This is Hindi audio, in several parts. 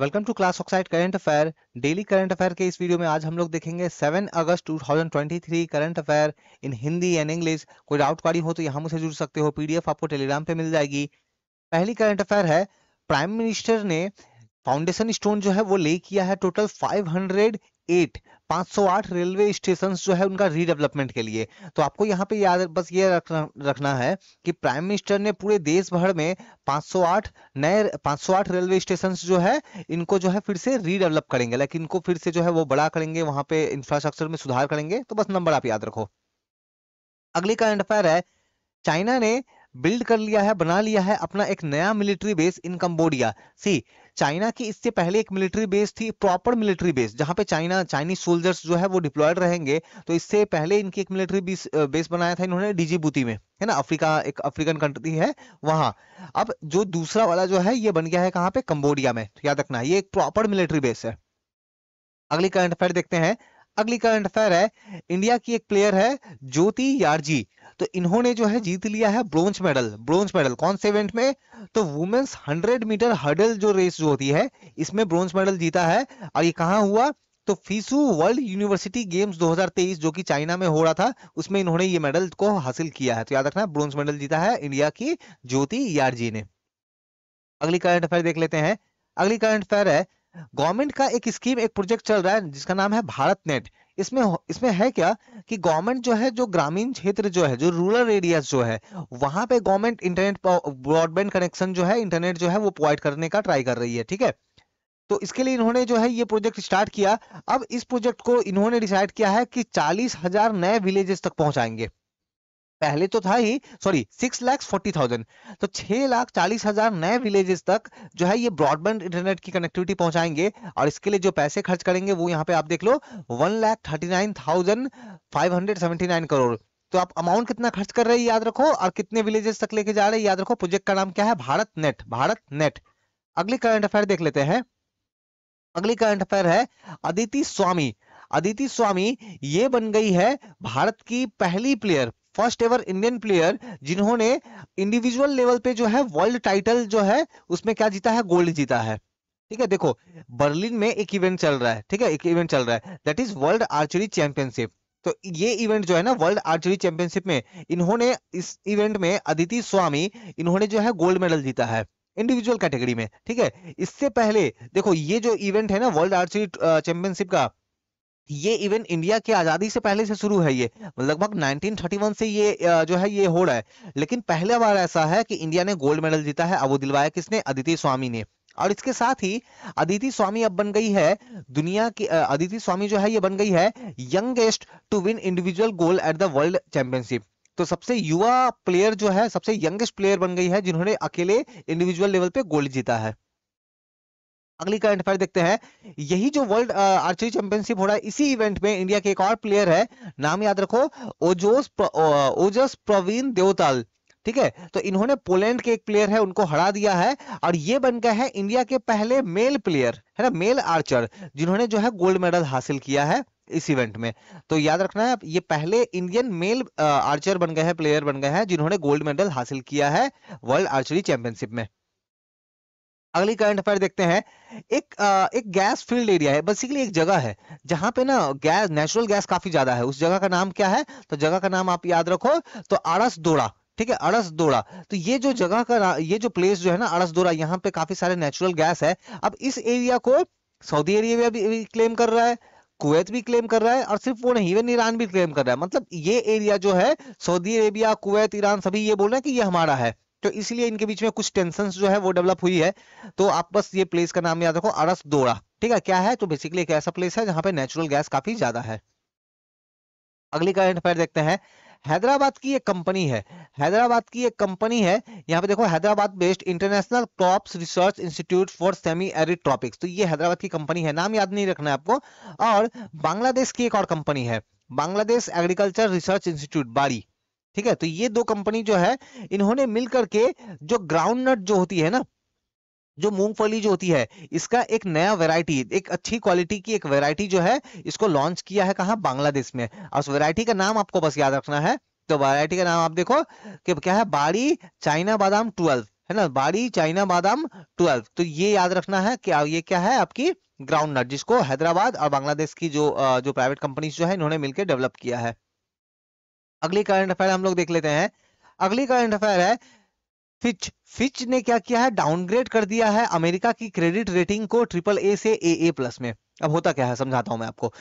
welcome to class oxide current affair daily current affair के इस वीडियो में आज हम लोग देखेंगे 7 अगस्त 2023 current affair in Hindi and English कोई डाउट क्वारी हो तो यहाँ मुझसे जुड़ सकते हो पीडीएफ आपको टेलीग्राम पे मिल जाएगी पहली करंट अफेयर है प्राइम मिनिस्टर ने फाउंडेशन स्टोन जो है वो ले किया है टोटल 500 एट 508 रेलवे स्टेशन जो है उनका रीडेवलपमेंट के लिए तो आपको यहाँ पे याद बस ये रखना, रखना है कि प्राइम मिनिस्टर ने पूरे देश भर में 508 नए 508 रेलवे स्टेशन जो है इनको जो है फिर से रीडेवलप करेंगे लेकिन इनको फिर से जो है वो बड़ा करेंगे वहां पे इंफ्रास्ट्रक्चर में सुधार करेंगे तो बस नंबर आप याद रखो अगली करंट अफेयर है चाइना ने बिल्ड कर लिया है बना लिया है अपना एक नया मिलिट्री बेस इन कंबोडिया सी चाइना की इससे पहले एक मिलिट्री बेस थी प्रॉपर मिलिट्री बेस जहां पे चाइना चाइनीज सोल्जर्स जो है वो डिप्लॉयड रहेंगे तो इससे पहले इनकी एक मिलिट्री बेस, बेस बनाया था इन्होंने डीजीबूती में है ना अफ्रीका एक अफ्रीकन कंट्री है वहां अब जो दूसरा वाला जो है ये बन गया है कहां पे कंबोडिया में तो याद रखना ये एक प्रॉपर मिलिट्री बेस है अगली करंट अफेयर देखते हैं अगली करंट अफेयर है इंडिया की एक प्लेयर है ज्योति यारजी तो इन्होंने जो है जीत लिया है ब्रोंज मेडल ब्रोंज मेडल कौन से इवेंट में तो वुमेन्स हंड्रेड मीटर हर्डल जो रेस जो होती है इसमें ब्रोंज मेडल जीता है और ये कहाँ हुआ तो फीसू वर्ल्ड यूनिवर्सिटी गेम्स 2023 जो कि चाइना में हो रहा था उसमें इन्होंने ये मेडल को हासिल किया है तो याद रखना ब्रोंज मेडल जीता है इंडिया की ज्योति यारजी ने अगली करंट अफेयर देख लेते हैं अगली करंट अफेयर है गवर्नमेंट का एक स्कीम एक प्रोजेक्ट चल रहा है जिसका नाम है भारत नेट इसमें इसमें है क्या कि गवर्नमेंट जो है जो ग्रामीण क्षेत्र जो है जो रूरल एरियाज जो है वहां पे गवर्नमेंट इंटरनेट ब्रॉडबैंड कनेक्शन जो है इंटरनेट जो है वो प्रोवाइड करने का ट्राई कर रही है ठीक है तो इसके लिए इन्होंने जो है ये प्रोजेक्ट स्टार्ट किया अब इस प्रोजेक्ट को इन्होंने डिसाइड किया है कि चालीस हजार नए विलेजेस तक पहुंचाएंगे पहले तो था ही sorry six lakh forty thousand तो छह लाख चालीस हजार नए विलेजेस तक जो है ये ब्रॉडबैंड इंटरनेट की कनेक्टिविटी पहुंचाएंगे और इसके लिए जो पैसे खर्च करेंगे वो यहाँ पे आप देख लो one lakh thirty nine thousand five hundred seventy nine crore तो आप अमाउंट कितना खर्च कर रहे हैं याद रखो और कितने विलेजेस तक लेके जा रहे हैं याद रखो प्रोजेक्ट का नाम क्या है भारत नेट भारत नेट अगली करंट अफेयर देख लेते हैं अगली करंट अफेयर है अदिति स्वामी अदिति स्वामी ये बन गई है भारत की पहली player first ever Indian player जिन्होंने इंडिविजुअल लेवल पे जो है वर्ल्ड टाइटल जो है उसमें क्या जीता है गोल्ड जीता है ठीक है देखो बर्लिन में एक इवेंट चल रहा है ठीक है एक इवेंट चल रहा है that is world archery championship तो ये इवेंट जो है ना वर्ल्ड आर्चरी चैंपियनशिप में इन्होंने इस इवेंट में अदिति स्वामी इन्होंने जो है गोल्ड मेडल जीता है इंडिविजुअल कैटेगरी में ठीक है इससे पहले देखो ये जो इवेंट है ना वर्ल्ड आर्चरी चैंपियनशिप का ये इवन इंडिया की आजादी से पहले से शुरू है ये लगभग 1931 से ये जो है ये हो रहा है लेकिन पहले बार ऐसा है कि इंडिया ने गोल्ड मेडल जीता है अब वो दिलवाया किसने अदिति स्वामी ने और इसके साथ ही अदिति स्वामी अब बन गई है दुनिया की अदिति स्वामी जो है ये बन गई है youngest to win individual gold at the world championship तो सबसे युवा प्लेयर जो है सबसे यंगेस्ट प्लेयर बन गई है जिन्होंने अकेले इंडिविजुअल लेवल पे गोल्ड जीता है अगली करंट अफेयर देखते हैं यही जो वर्ल्ड आर्चरी चैंपियनशिप हो रहा है इसी इवेंट में इंडिया के एक और प्लेयर है नाम याद रखो ओजोस ओजोस ओजस प्रवीण देवताल ठीक है तो इन्होंने पोलैंड के एक प्लेयर है उनको हरा दिया है और ये बन गए हैं इंडिया के पहले मेल प्लेयर है ना मेल आर्चर जिन्होंने जो है गोल्ड मेडल हासिल किया है इस इवेंट में तो याद रखना है ये पहले इंडियन मेल आर्चर बन गए हैं प्लेयर बन गए हैं जिन्होंने गोल्ड मेडल हासिल किया है वर्ल्ड आर्चरी चैंपियनशिप में अगली करंट अफेयर देखते हैं एक आ, एक गैस फील्ड एरिया है बेसिकली एक जगह है जहां पे ना गैस नेचुरल गैस काफी ज्यादा है उस जगह का नाम क्या है तो जगह का नाम आप याद रखो तो आरस दोड़ा ठीक है अड़स दोड़ा तो ये जो जगह का ये जो प्लेस जो है ना अड़स दोड़ा यहाँ पे काफी सारे नेचुरल गैस है अब इस एरिया को सऊदी अरेबिया भी, भी क्लेम कर रहा है कुवैत भी क्लेम कर रहा है और सिर्फ वो नहीं इवन ईरान भी क्लेम कर रहा है मतलब ये एरिया जो है सऊदी अरेबिया कुवैत ईरान सभी ये बोल रहे हैं कि ये हमारा है तो इसलिए इनके बीच में कुछ टेंशन जो है वो डेवलप हुई है तो आप बस ये प्लेस का नाम याद रखो अरस दोड़ा ठीक है क्या है तो बेसिकली एक ऐसा प्लेस है जहां पे नेचुरल गैस काफी ज्यादा है अगली करंट अफेयर देखते हैं हैदराबाद की एक कंपनी है हैदराबाद की एक कंपनी है यहाँ पे देखो Hyderabad based international crops research institute for semi arid tropics तो ये हैदराबाद की कंपनी है नाम याद नहीं रखना है आपको और बांग्लादेश की एक और कंपनी है बांग्लादेश एग्रीकल्चर रिसर्च इंस्टीट्यूट बाड़ी ठीक है तो ये दो कंपनी जो है इन्होंने मिल करके जो ग्राउंड नट जो होती है ना जो मूंगफली जो होती है इसका एक नया वैरायटी एक अच्छी क्वालिटी की एक वैरायटी जो है इसको लॉन्च किया है कहा बांग्लादेश में और उस वैरायटी का नाम आपको बस याद रखना है तो वैरायटी का नाम आप देखो कि क्या है बाड़ी चाइना बादाम ट्वेल्व है ना बाड़ी चाइना बादाम ट्वेल्व तो ये याद रखना है कि ये क्या है आपकी ग्राउंड नट जिसको हैदराबाद और बांग्लादेश की जो जो प्राइवेट कंपनीज जो है इन्होंने मिलकर डेवलप किया है अगली करंट अफेयर हम लोग देख लेते हैं अगली करंट अफेयर है फिच फिच ने क्या किया है डाउनग्रेड कर दिया है अमेरिका की क्रेडिट रेटिंग को ट्रिपल ए से ए ए प्लस में अब होता क्या है समझाता हूं मैं आपको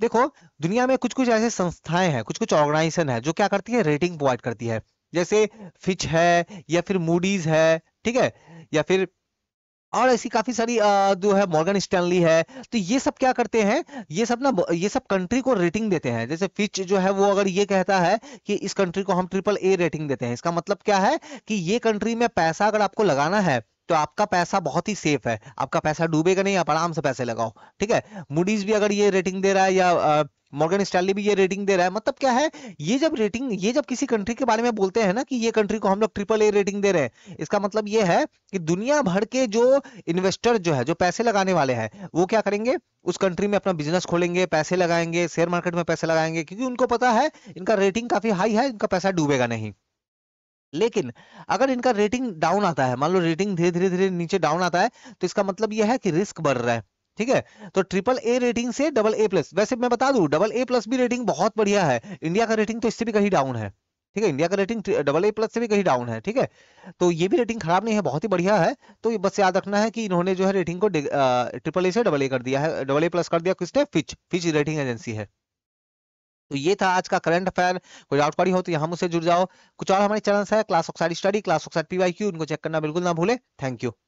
देखो दुनिया में कुछ कुछ ऐसे संस्थाएं हैं कुछ कुछ ऑर्गेनाइजेशन है जो क्या करती है रेटिंग प्रोवाइड करती है जैसे फिच है या फिर मूडीज है ठीक है या फिर और ऐसी काफी सारी जो है मॉर्गन स्टैनली है तो ये सब क्या करते हैं ये सब ना ये सब कंट्री को रेटिंग देते हैं जैसे फिच जो है वो अगर ये कहता है कि इस कंट्री को हम ट्रिपल ए रेटिंग देते हैं इसका मतलब क्या है कि ये कंट्री में पैसा अगर आपको लगाना है तो आपका पैसा बहुत ही सेफ है आपका पैसा डूबेगा नहीं आप आराम से पैसे लगाओ ठीक है मूडीज भी अगर ये रेटिंग दे रहा है या मॉर्गन स्टैली भी ये रेटिंग दे रहा है मतलब क्या है ये जब रेटिंग ये जब किसी कंट्री के बारे में बोलते हैं ना कि ये कंट्री को हम लोग ट्रिपल ए रेटिंग दे रहे हैं इसका मतलब ये है कि दुनिया भर के जो इन्वेस्टर जो है जो पैसे लगाने वाले हैं वो क्या करेंगे उस कंट्री में अपना बिजनेस खोलेंगे पैसे लगाएंगे शेयर मार्केट में पैसे लगाएंगे क्योंकि उनको पता है इनका रेटिंग काफी हाई है इनका पैसा डूबेगा नहीं लेकिन अगर इनका रेटिंग डाउन आता है मान लो रेटिंग धीरे धीरे धीरे नीचे डाउन आता है तो इसका मतलब यह है कि रिस्क बढ़ रहा है ठीक है तो ट्रिपल ए रेटिंग से डबल ए प्लस वैसे मैं बता दू डबल ए प्लस भी रेटिंग बहुत बढ़िया है इंडिया का रेटिंग तो इससे भी कहीं डाउन है ठीक है इंडिया का रेटिंग डबल ए प्लस से भी कहीं डाउन है ठीक है तो ये भी रेटिंग खराब नहीं है बहुत ही बढ़िया है तो ये बस याद रखना है कि इन्होंने जो है रेटिंग को ट्रिपल ए से डबल ए कर दिया है डबल ए प्लस कर दिया किसने फिच फिच रेटिंग एजेंसी है तो ये था आज का करंट अफेयर कोई डाउट पड़ी हो तो यहाँ मुझसे जुड़ जाओ कुछ और हमारे चैनल है class oxide study class oxide PYQ उनको चेक करना बिल्कुल ना भूले थैंक यू